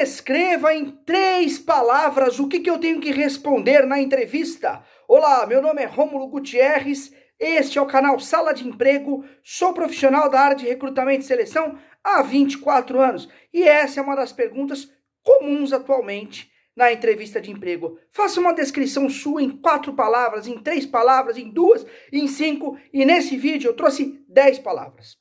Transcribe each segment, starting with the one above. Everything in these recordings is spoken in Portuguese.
descreva em três palavras o que, que eu tenho que responder na entrevista. Olá, meu nome é Rômulo Gutierrez, este é o canal Sala de Emprego, sou profissional da área de recrutamento e seleção há 24 anos e essa é uma das perguntas comuns atualmente na entrevista de emprego. Faça uma descrição sua em quatro palavras, em três palavras, em duas, em cinco e nesse vídeo eu trouxe dez palavras.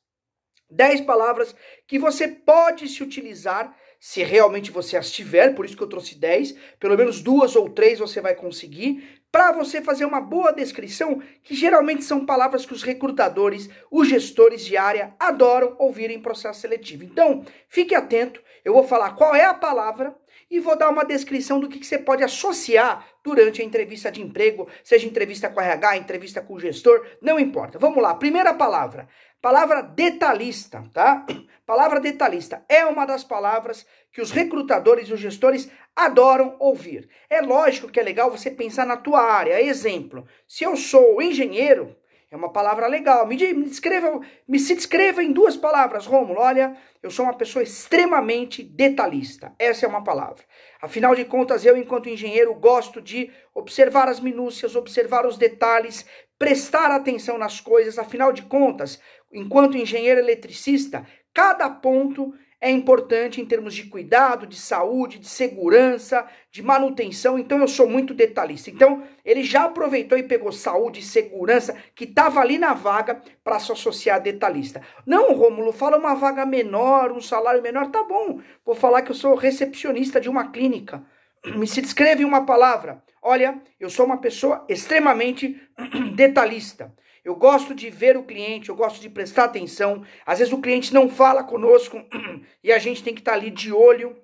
10 palavras que você pode se utilizar se realmente você as tiver, por isso que eu trouxe 10, pelo menos duas ou três você vai conseguir, para você fazer uma boa descrição, que geralmente são palavras que os recrutadores, os gestores de área adoram ouvir em processo seletivo. Então, fique atento, eu vou falar qual é a palavra e vou dar uma descrição do que, que você pode associar durante a entrevista de emprego, seja entrevista com RH, entrevista com o gestor, não importa. Vamos lá, primeira palavra, Palavra detalhista, tá? Palavra detalhista é uma das palavras que os recrutadores e os gestores adoram ouvir. É lógico que é legal você pensar na tua área. Exemplo, se eu sou engenheiro, é uma palavra legal. Me, me descreva, me se descreva em duas palavras, Rômulo. Olha, eu sou uma pessoa extremamente detalhista. Essa é uma palavra. Afinal de contas, eu, enquanto engenheiro, gosto de observar as minúcias, observar os detalhes, prestar atenção nas coisas. Afinal de contas, enquanto engenheiro eletricista, cada ponto é importante em termos de cuidado, de saúde, de segurança, de manutenção. Então eu sou muito detalhista. Então ele já aproveitou e pegou saúde e segurança que estava ali na vaga para se associar a detalhista. Não, Rômulo, fala uma vaga menor, um salário menor, tá bom. Vou falar que eu sou recepcionista de uma clínica. Me se descreve em uma palavra. Olha, eu sou uma pessoa extremamente detalhista. Eu gosto de ver o cliente, eu gosto de prestar atenção. Às vezes o cliente não fala conosco e a gente tem que estar tá ali de olho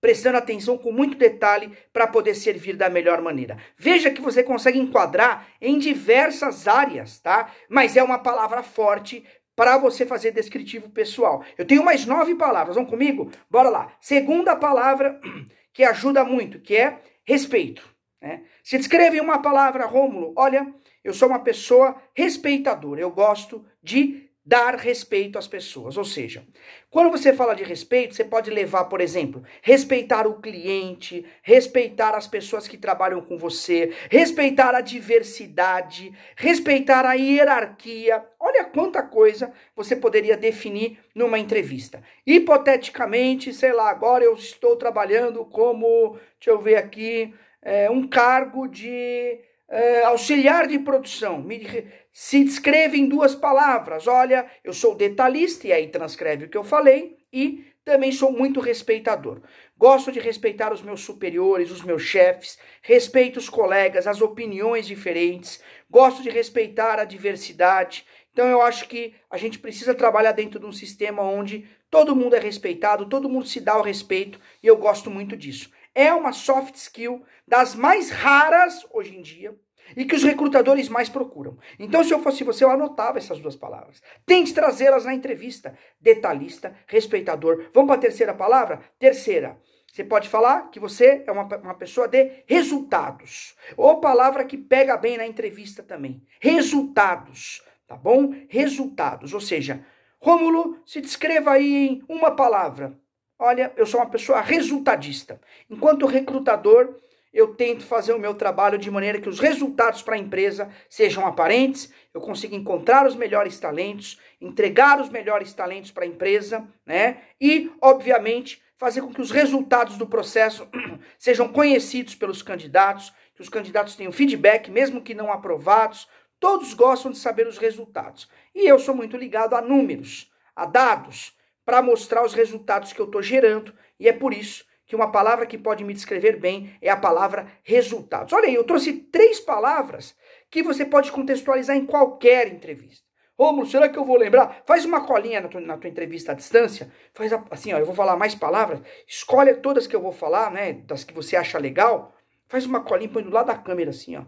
prestando atenção com muito detalhe para poder servir da melhor maneira. Veja que você consegue enquadrar em diversas áreas, tá? Mas é uma palavra forte para você fazer descritivo pessoal. Eu tenho mais nove palavras, vão comigo? Bora lá. Segunda palavra que ajuda muito, que é respeito. Né? Se descreve uma palavra, Rômulo, olha, eu sou uma pessoa respeitadora, eu gosto de dar respeito às pessoas. Ou seja, quando você fala de respeito, você pode levar, por exemplo, respeitar o cliente, respeitar as pessoas que trabalham com você, respeitar a diversidade, respeitar a hierarquia. Olha quanta coisa você poderia definir numa entrevista. Hipoteticamente, sei lá, agora eu estou trabalhando como, deixa eu ver aqui, é, um cargo de uh, auxiliar de produção. Me, se descreve em duas palavras. Olha, eu sou detalhista, e aí transcreve o que eu falei, e também sou muito respeitador. Gosto de respeitar os meus superiores, os meus chefes, respeito os colegas, as opiniões diferentes, gosto de respeitar a diversidade. Então eu acho que a gente precisa trabalhar dentro de um sistema onde todo mundo é respeitado, todo mundo se dá o respeito, e eu gosto muito disso é uma soft skill das mais raras hoje em dia e que os recrutadores mais procuram. Então, se eu fosse você, eu anotava essas duas palavras. Tente trazê-las na entrevista. Detalhista, respeitador. Vamos para a terceira palavra? Terceira. Você pode falar que você é uma, uma pessoa de resultados. Ou palavra que pega bem na entrevista também. Resultados. Tá bom? Resultados. Ou seja, Rômulo, se descreva aí em uma palavra olha, eu sou uma pessoa resultadista. Enquanto recrutador, eu tento fazer o meu trabalho de maneira que os resultados para a empresa sejam aparentes, eu consiga encontrar os melhores talentos, entregar os melhores talentos para a empresa, né? E, obviamente, fazer com que os resultados do processo sejam conhecidos pelos candidatos, que os candidatos tenham feedback, mesmo que não aprovados. Todos gostam de saber os resultados. E eu sou muito ligado a números, a dados para mostrar os resultados que eu estou gerando, e é por isso que uma palavra que pode me descrever bem é a palavra resultados. Olha aí, eu trouxe três palavras que você pode contextualizar em qualquer entrevista. Romulo, será que eu vou lembrar? Faz uma colinha na tua, na tua entrevista à distância. Faz a, assim, ó, eu vou falar mais palavras. Escolhe todas que eu vou falar, né? Das que você acha legal. Faz uma colinha, põe do lado da câmera assim, ó.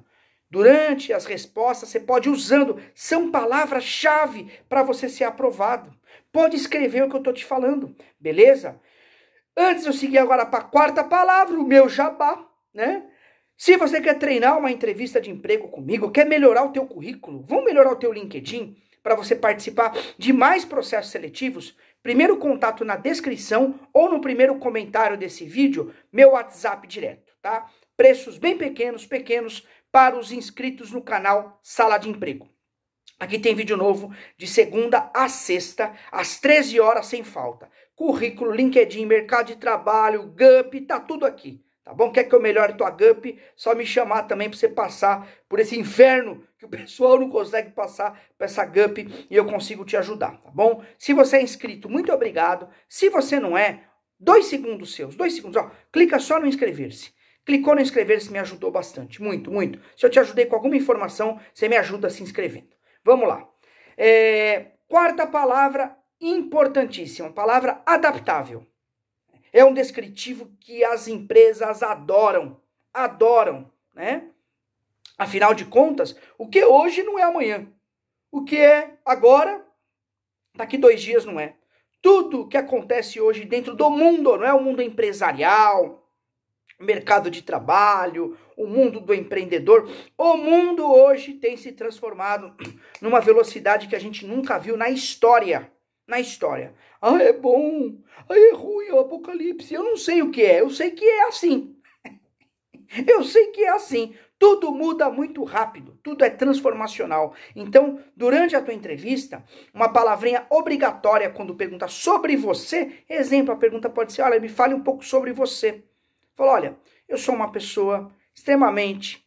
Durante as respostas, você pode ir usando. São palavras-chave para você ser aprovado. Pode escrever o que eu estou te falando, beleza? Antes eu seguir agora para a quarta palavra, o meu jabá, né? Se você quer treinar uma entrevista de emprego comigo, quer melhorar o teu currículo, vamos melhorar o teu LinkedIn para você participar de mais processos seletivos? Primeiro contato na descrição ou no primeiro comentário desse vídeo, meu WhatsApp direto, tá? Preços bem pequenos, pequenos para os inscritos no canal Sala de Emprego. Aqui tem vídeo novo de segunda a sexta, às 13 horas sem falta. Currículo, LinkedIn, mercado de trabalho, GUP, tá tudo aqui, tá bom? Quer que eu melhore tua GUP? Só me chamar também para você passar por esse inferno que o pessoal não consegue passar para essa GUP e eu consigo te ajudar, tá bom? Se você é inscrito, muito obrigado. Se você não é, dois segundos seus, dois segundos, ó, clica só no inscrever-se. Clicou no inscrever-se me ajudou bastante, muito, muito. Se eu te ajudei com alguma informação, você me ajuda se inscrevendo. Vamos lá. É, quarta palavra importantíssima, palavra adaptável. É um descritivo que as empresas adoram, adoram, né? Afinal de contas, o que é hoje não é amanhã. O que é agora, daqui dois dias não é. Tudo que acontece hoje dentro do mundo, não é o mundo empresarial, mercado de trabalho, o mundo do empreendedor. O mundo hoje tem se transformado numa velocidade que a gente nunca viu na história. Na história. Ah, é bom, ah, é ruim, é o apocalipse. Eu não sei o que é, eu sei que é assim. Eu sei que é assim. Tudo muda muito rápido, tudo é transformacional. Então, durante a tua entrevista, uma palavrinha obrigatória quando pergunta sobre você, exemplo, a pergunta pode ser: olha, me fale um pouco sobre você. Falou: olha, eu sou uma pessoa extremamente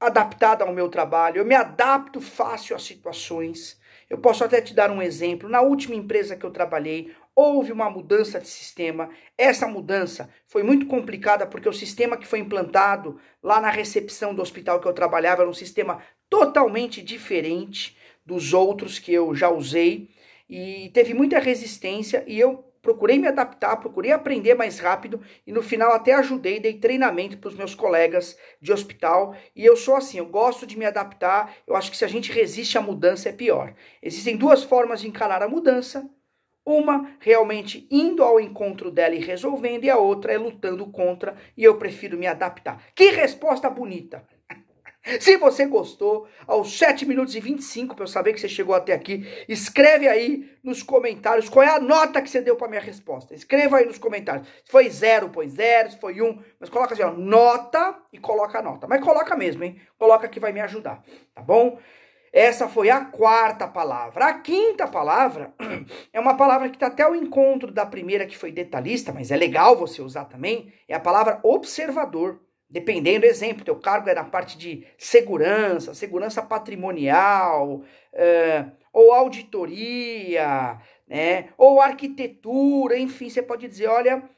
adaptada ao meu trabalho, eu me adapto fácil às situações. Eu posso até te dar um exemplo. Na última empresa que eu trabalhei, houve uma mudança de sistema. Essa mudança foi muito complicada porque o sistema que foi implantado lá na recepção do hospital que eu trabalhava era um sistema totalmente diferente dos outros que eu já usei e teve muita resistência e eu procurei me adaptar, procurei aprender mais rápido e no final até ajudei, dei treinamento para os meus colegas de hospital. E eu sou assim, eu gosto de me adaptar. Eu acho que se a gente resiste à mudança é pior. Existem duas formas de encarar a mudança. Uma realmente indo ao encontro dela e resolvendo, e a outra é lutando contra, e eu prefiro me adaptar. Que resposta bonita! Se você gostou, aos 7 minutos e 25, para eu saber que você chegou até aqui, escreve aí nos comentários qual é a nota que você deu para minha resposta. Escreva aí nos comentários. Se foi zero, põe zero, se foi um, mas coloca assim, ó, nota e coloca a nota. Mas coloca mesmo, hein? Coloca que vai me ajudar, tá bom? Essa foi a quarta palavra. A quinta palavra é uma palavra que está até o encontro da primeira, que foi detalhista, mas é legal você usar também. É a palavra observador. Dependendo, exemplo, teu cargo é na parte de segurança, segurança patrimonial, é, ou auditoria, né, ou arquitetura, enfim, você pode dizer, olha,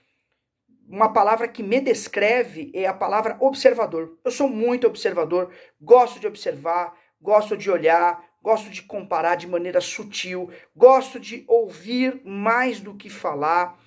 uma palavra que me descreve é a palavra observador. Eu sou muito observador, gosto de observar, gosto de olhar, gosto de comparar de maneira sutil, gosto de ouvir mais do que falar,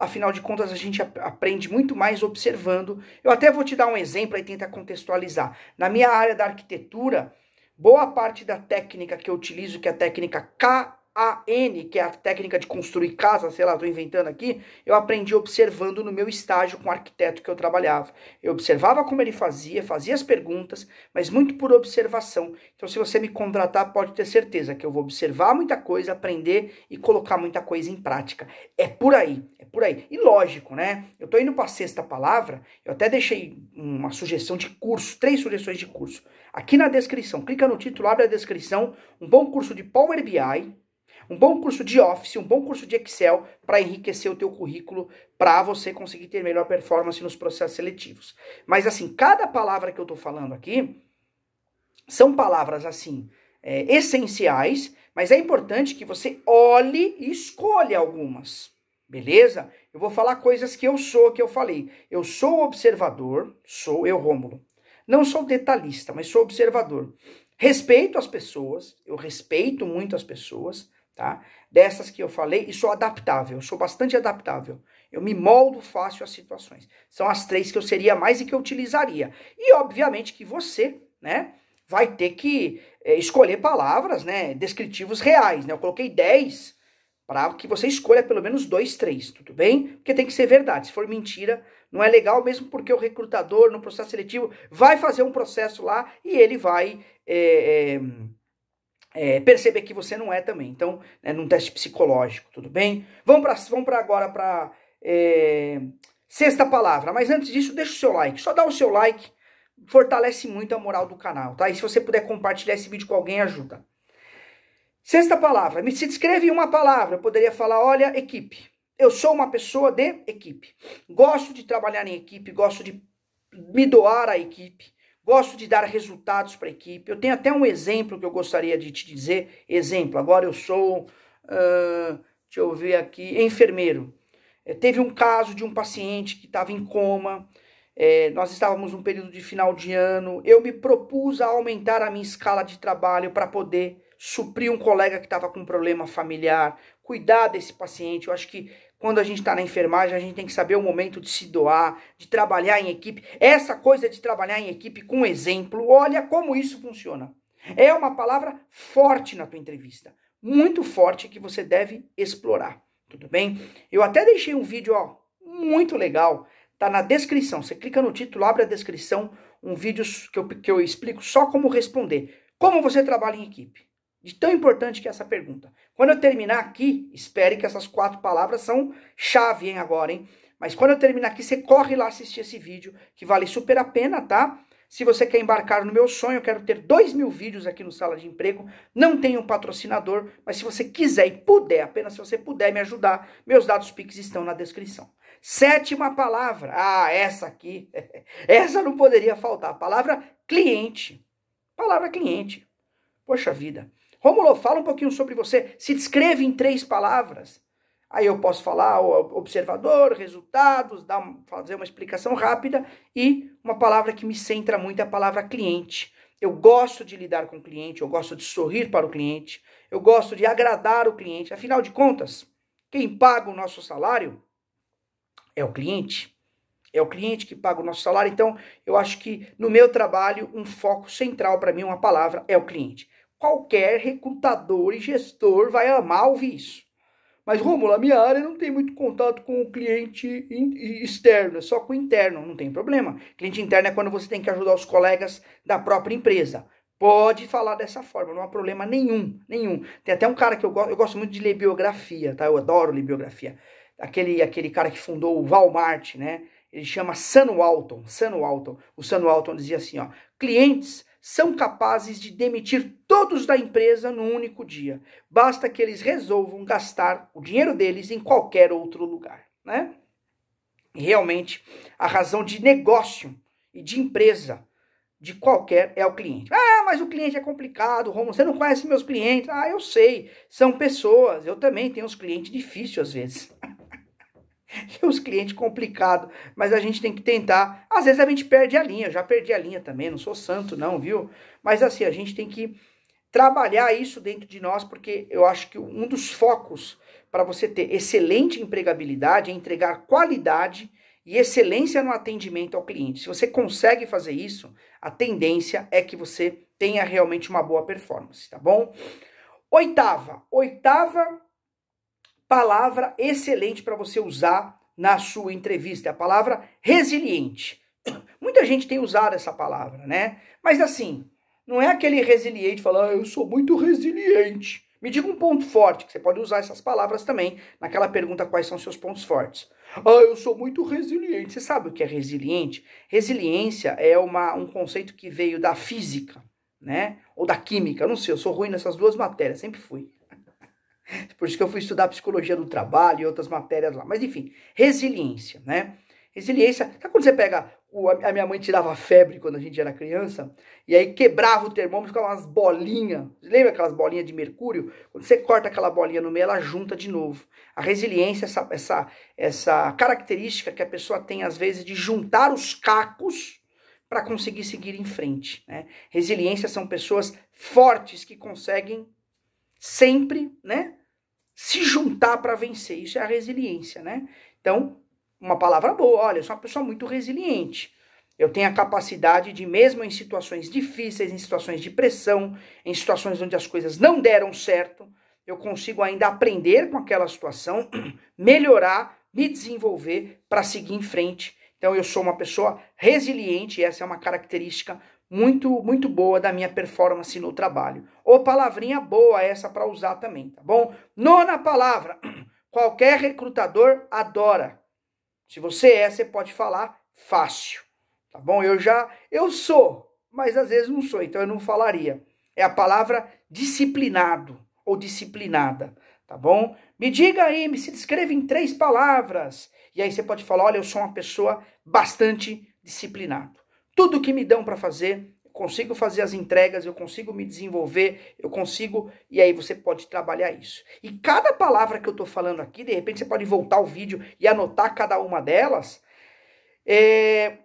Afinal de contas, a gente aprende muito mais observando. Eu até vou te dar um exemplo e tentar contextualizar. Na minha área da arquitetura, boa parte da técnica que eu utilizo, que é a técnica K AN, que é a técnica de construir casa, sei lá, estou inventando aqui, eu aprendi observando no meu estágio com o arquiteto que eu trabalhava. Eu observava como ele fazia, fazia as perguntas, mas muito por observação. Então, se você me contratar, pode ter certeza que eu vou observar muita coisa, aprender e colocar muita coisa em prática. É por aí, é por aí. E lógico, né? Eu estou indo para a sexta palavra, eu até deixei uma sugestão de curso, três sugestões de curso. Aqui na descrição, clica no título, abre a descrição, um bom curso de Power BI, um bom curso de Office, um bom curso de Excel para enriquecer o teu currículo, para você conseguir ter melhor performance nos processos seletivos. Mas assim, cada palavra que eu estou falando aqui são palavras assim é, essenciais, mas é importante que você olhe e escolha algumas. Beleza? Eu vou falar coisas que eu sou, que eu falei. Eu sou observador, sou eu, Rômulo. Não sou detalhista, mas sou observador. Respeito as pessoas, eu respeito muito as pessoas tá? Dessas que eu falei, e sou adaptável, sou bastante adaptável. Eu me moldo fácil às situações. São as três que eu seria mais e que eu utilizaria. E obviamente que você, né, vai ter que é, escolher palavras, né, descritivos reais, né? Eu coloquei 10 para que você escolha pelo menos dois, três, tudo bem? Porque tem que ser verdade. Se for mentira, não é legal, mesmo porque o recrutador, no processo seletivo, vai fazer um processo lá e ele vai. É, é, é, perceber que você não é também. Então, é num teste psicológico, tudo bem? Vamos para vamos agora para é, sexta palavra. Mas antes disso, deixa o seu like. Só dá o seu like, fortalece muito a moral do canal, tá? E se você puder compartilhar esse vídeo com alguém, ajuda. Sexta palavra. Me se descreve em uma palavra. Eu poderia falar, olha, equipe. Eu sou uma pessoa de equipe. Gosto de trabalhar em equipe, gosto de me doar à equipe gosto de dar resultados para a equipe. Eu tenho até um exemplo que eu gostaria de te dizer. Exemplo, agora eu sou, uh, deixa eu ver aqui, enfermeiro. É, teve um caso de um paciente que estava em coma, é, nós estávamos num período de final de ano, eu me propus a aumentar a minha escala de trabalho para poder suprir um colega que estava com um problema familiar, cuidar desse paciente. Eu acho que quando a gente está na enfermagem, a gente tem que saber o momento de se doar, de trabalhar em equipe. Essa coisa de trabalhar em equipe com exemplo, olha como isso funciona. É uma palavra forte na tua entrevista, muito forte que você deve explorar. Tudo bem? Eu até deixei um vídeo, ó, muito legal. Tá na descrição. Você clica no título, abre a descrição, um vídeo que eu, que eu explico só como responder. Como você trabalha em equipe. De tão importante que é essa pergunta. Quando eu terminar aqui, espere que essas quatro palavras são chave, hein, agora, hein? Mas quando eu terminar aqui, você corre lá assistir esse vídeo, que vale super a pena, tá? Se você quer embarcar no meu sonho, eu quero ter dois mil vídeos aqui no Sala de Emprego. Não tenho um patrocinador, mas se você quiser e puder, apenas se você puder me ajudar, meus dados Pix estão na descrição. Sétima palavra. Ah, essa aqui. Essa não poderia faltar. A palavra cliente. Palavra cliente. Poxa vida. Romulo, fala um pouquinho sobre você. Se descreve em três palavras. Aí eu posso falar observador, resultados, dar, fazer uma explicação rápida e uma palavra que me centra muito é a palavra cliente. Eu gosto de lidar com o cliente, eu gosto de sorrir para o cliente, eu gosto de agradar o cliente. Afinal de contas, quem paga o nosso salário é o cliente. É o cliente que paga o nosso salário. Então, eu acho que no meu trabalho, um foco central para mim, uma palavra, é o cliente qualquer recrutador e gestor vai amar ouvir isso. Mas, Romulo, a minha área não tem muito contato com o cliente externo, é só com o interno, não tem problema. Cliente interno é quando você tem que ajudar os colegas da própria empresa. Pode falar dessa forma, não há problema nenhum, nenhum. Tem até um cara que eu gosto, eu gosto muito de ler biografia, tá? Eu adoro ler biografia. Aquele, aquele cara que fundou o Walmart, né? Ele chama Sam Walton, Sam Walton. O Sam Walton dizia assim, ó, clientes são capazes de demitir todos da empresa num único dia. Basta que eles resolvam gastar o dinheiro deles em qualquer outro lugar, né? E realmente, a razão de negócio e de empresa de qualquer é o cliente. Ah, mas o cliente é complicado, Romulo, você não conhece meus clientes. Ah, eu sei, são pessoas. Eu também tenho uns clientes difíceis às vezes. que os clientes complicado, mas a gente tem que tentar. Às vezes a gente perde a linha, eu já perdi a linha também, não sou santo não, viu? Mas assim, a gente tem que trabalhar isso dentro de nós, porque eu acho que um dos focos para você ter excelente empregabilidade é entregar qualidade e excelência no atendimento ao cliente. Se você consegue fazer isso, a tendência é que você tenha realmente uma boa performance, tá bom? Oitava, oitava palavra excelente para você usar na sua entrevista, é a palavra resiliente. Muita gente tem usado essa palavra, né? Mas assim, não é aquele resiliente falar, ah, eu sou muito resiliente. Me diga um ponto forte, que você pode usar essas palavras também naquela pergunta quais são seus pontos fortes. Ah, eu sou muito resiliente. Você sabe o que é resiliente? Resiliência é uma, um conceito que veio da física, né? Ou da química, não sei, eu sou ruim nessas duas matérias, sempre fui. Por isso que eu fui estudar psicologia do trabalho e outras matérias lá. Mas enfim, resiliência, né? Resiliência. Sabe quando você pega. O, a minha mãe tirava febre quando a gente era criança, e aí quebrava o termômetro, ficava umas bolinhas. Lembra aquelas bolinhas de mercúrio? Quando você corta aquela bolinha no meio, ela junta de novo. A resiliência, é essa, essa, essa característica que a pessoa tem, às vezes, de juntar os cacos para conseguir seguir em frente. Né? Resiliência são pessoas fortes que conseguem sempre, né? se juntar para vencer. Isso é a resiliência, né? Então, uma palavra boa. Olha, eu sou uma pessoa muito resiliente. Eu tenho a capacidade de, mesmo em situações difíceis, em situações de pressão, em situações onde as coisas não deram certo, eu consigo ainda aprender com aquela situação, melhorar, me desenvolver para seguir em frente. Então, eu sou uma pessoa resiliente, e essa é uma característica muito muito boa da minha performance no trabalho. Ou palavrinha boa essa para usar também, tá bom? Nona palavra. Qualquer recrutador adora. Se você é, você pode falar fácil, tá bom? Eu já eu sou, mas às vezes não sou, então eu não falaria. É a palavra disciplinado ou disciplinada, tá bom? Me diga aí, me se descreve em três palavras. E aí você pode falar, olha, eu sou uma pessoa bastante disciplinado tudo que me dão para fazer, eu consigo fazer as entregas, eu consigo me desenvolver, eu consigo. E aí você pode trabalhar isso. E cada palavra que eu estou falando aqui, de repente você pode voltar o vídeo e anotar cada uma delas. É,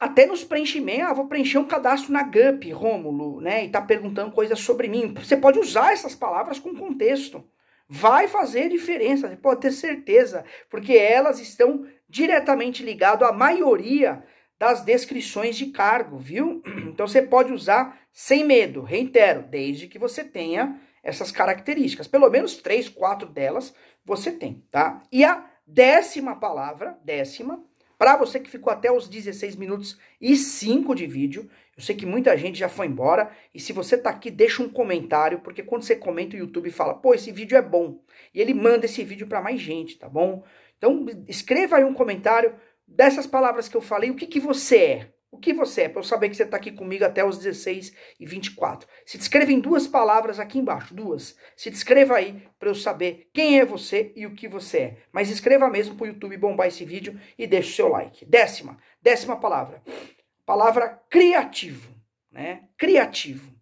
até nos preenchimentos, ah, vou preencher um cadastro na GUP, Rômulo, né? E tá perguntando coisas sobre mim. Você pode usar essas palavras com contexto. Vai fazer diferença, você pode ter certeza, porque elas estão diretamente ligadas à maioria das descrições de cargo, viu? Então você pode usar sem medo, reitero, desde que você tenha essas características. Pelo menos três, quatro delas você tem, tá? E a décima palavra, décima, para você que ficou até os 16 minutos e 5 de vídeo, eu sei que muita gente já foi embora, e se você tá aqui, deixa um comentário, porque quando você comenta, o YouTube fala, pô, esse vídeo é bom, e ele manda esse vídeo para mais gente, tá bom? Então, escreva aí um comentário dessas palavras que eu falei, o que, que você é? O que você é? Para eu saber que você está aqui comigo até os 16 e 24. Se descreva em duas palavras aqui embaixo, duas. Se descreva aí para eu saber quem é você e o que você é. Mas escreva mesmo para o YouTube bombar esse vídeo e deixe o seu like. Décima, décima palavra. Palavra criativo, né? Criativo.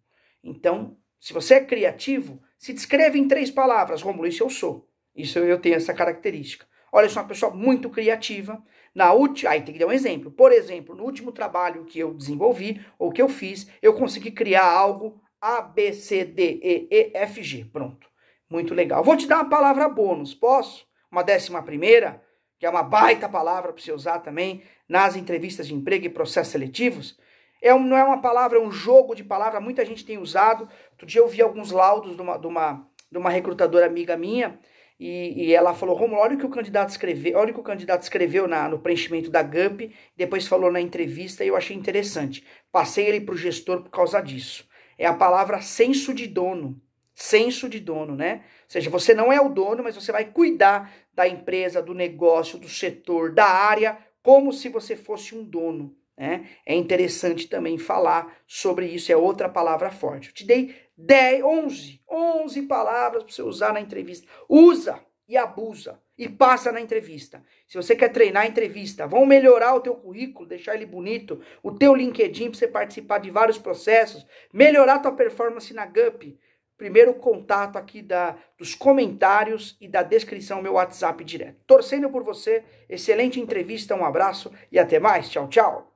Então, se você é criativo, se descreva em três palavras. Romulo, isso eu sou. Isso eu tenho essa característica. Olha, eu sou uma pessoa muito criativa. Na última, aí tem que dar um exemplo. Por exemplo, no último trabalho que eu desenvolvi ou que eu fiz, eu consegui criar algo A, B, C, D, E, E, F, G. Pronto. Muito legal. Vou te dar uma palavra bônus, posso? Uma décima primeira, que é uma baita palavra para você usar também nas entrevistas de emprego e processos seletivos. É um, não é uma palavra, é um jogo de palavra, muita gente tem usado. Outro dia eu vi alguns laudos de uma, de uma, de uma recrutadora amiga minha e, e, ela falou, Romulo, olha o que o candidato escreveu, olha o que o candidato escreveu na, no preenchimento da GUMP, depois falou na entrevista e eu achei interessante. Passei ele para o gestor por causa disso. É a palavra senso de dono. Senso de dono, né? Ou seja, você não é o dono, mas você vai cuidar da empresa, do negócio, do setor, da área, como se você fosse um dono. Né? É interessante também falar sobre isso, é outra palavra forte. Eu te dei 10, 11, 11 palavras para você usar na entrevista. Usa e abusa e passa na entrevista. Se você quer treinar a entrevista, vão melhorar o teu currículo, deixar ele bonito, o teu LinkedIn para você participar de vários processos, melhorar tua performance na GUP. Primeiro contato aqui da, dos comentários e da descrição, meu WhatsApp direto. Torcendo por você, excelente entrevista, um abraço e até mais. Tchau, tchau.